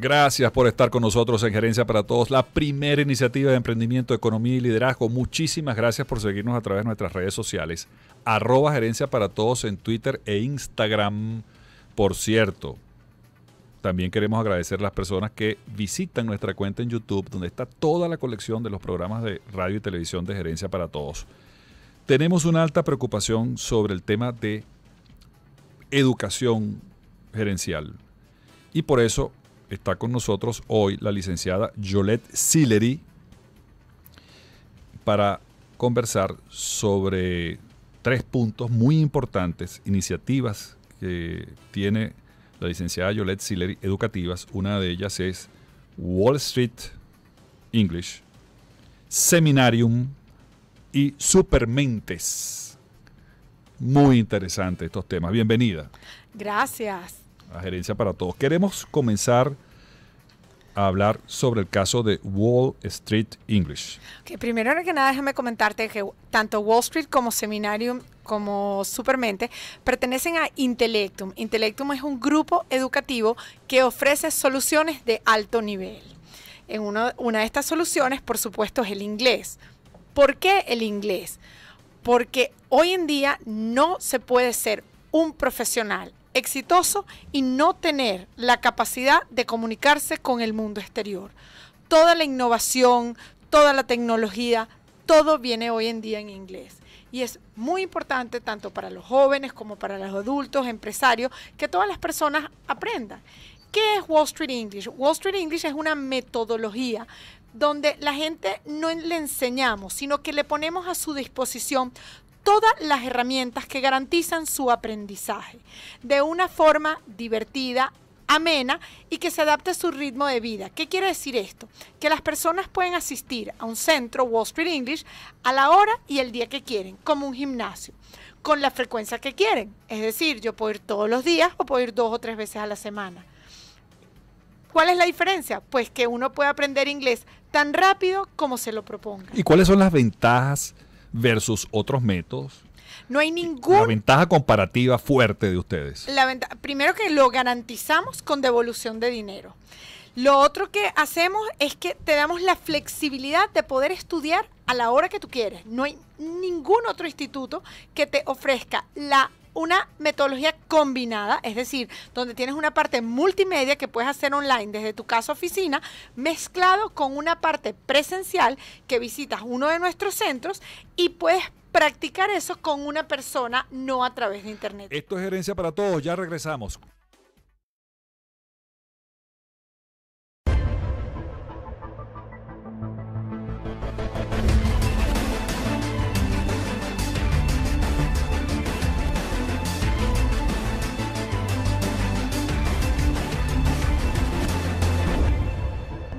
Gracias por estar con nosotros en Gerencia para Todos, la primera iniciativa de emprendimiento, economía y liderazgo. Muchísimas gracias por seguirnos a través de nuestras redes sociales. Arroba Gerencia para Todos en Twitter e Instagram. Por cierto, también queremos agradecer a las personas que visitan nuestra cuenta en YouTube, donde está toda la colección de los programas de radio y televisión de Gerencia para Todos. Tenemos una alta preocupación sobre el tema de educación gerencial. Y por eso está con nosotros hoy la licenciada Jolette Sillery para conversar sobre tres puntos muy importantes, iniciativas que tiene la licenciada Jolette Sillery educativas. Una de ellas es Wall Street English, Seminarium y Supermentes. Muy interesantes estos temas. Bienvenida. Gracias. La gerencia para todos. Queremos comenzar a hablar sobre el caso de Wall Street English. primero que nada, déjame comentarte que tanto Wall Street como Seminarium como Supermente pertenecen a Intellectum. Intellectum es un grupo educativo que ofrece soluciones de alto nivel. En una de estas soluciones, por supuesto, es el inglés. ¿Por qué el inglés? Porque hoy en día no se puede ser un profesional exitoso y no tener la capacidad de comunicarse con el mundo exterior. Toda la innovación, toda la tecnología, todo viene hoy en día en inglés. Y es muy importante tanto para los jóvenes como para los adultos, empresarios, que todas las personas aprendan. ¿Qué es Wall Street English? Wall Street English es una metodología donde la gente no le enseñamos, sino que le ponemos a su disposición todas las herramientas que garantizan su aprendizaje de una forma divertida, amena y que se adapte a su ritmo de vida. ¿Qué quiere decir esto? Que las personas pueden asistir a un centro Wall Street English a la hora y el día que quieren, como un gimnasio, con la frecuencia que quieren. Es decir, yo puedo ir todos los días o puedo ir dos o tres veces a la semana. ¿Cuál es la diferencia? Pues que uno puede aprender inglés tan rápido como se lo proponga. ¿Y cuáles son las ventajas? versus otros métodos. No hay ninguna ventaja comparativa fuerte de ustedes. Primero que lo garantizamos con devolución de dinero. Lo otro que hacemos es que te damos la flexibilidad de poder estudiar a la hora que tú quieres. No hay ningún otro instituto que te ofrezca la una metodología combinada, es decir, donde tienes una parte multimedia que puedes hacer online desde tu casa oficina, mezclado con una parte presencial que visitas uno de nuestros centros y puedes practicar eso con una persona, no a través de internet. Esto es herencia para todos, ya regresamos.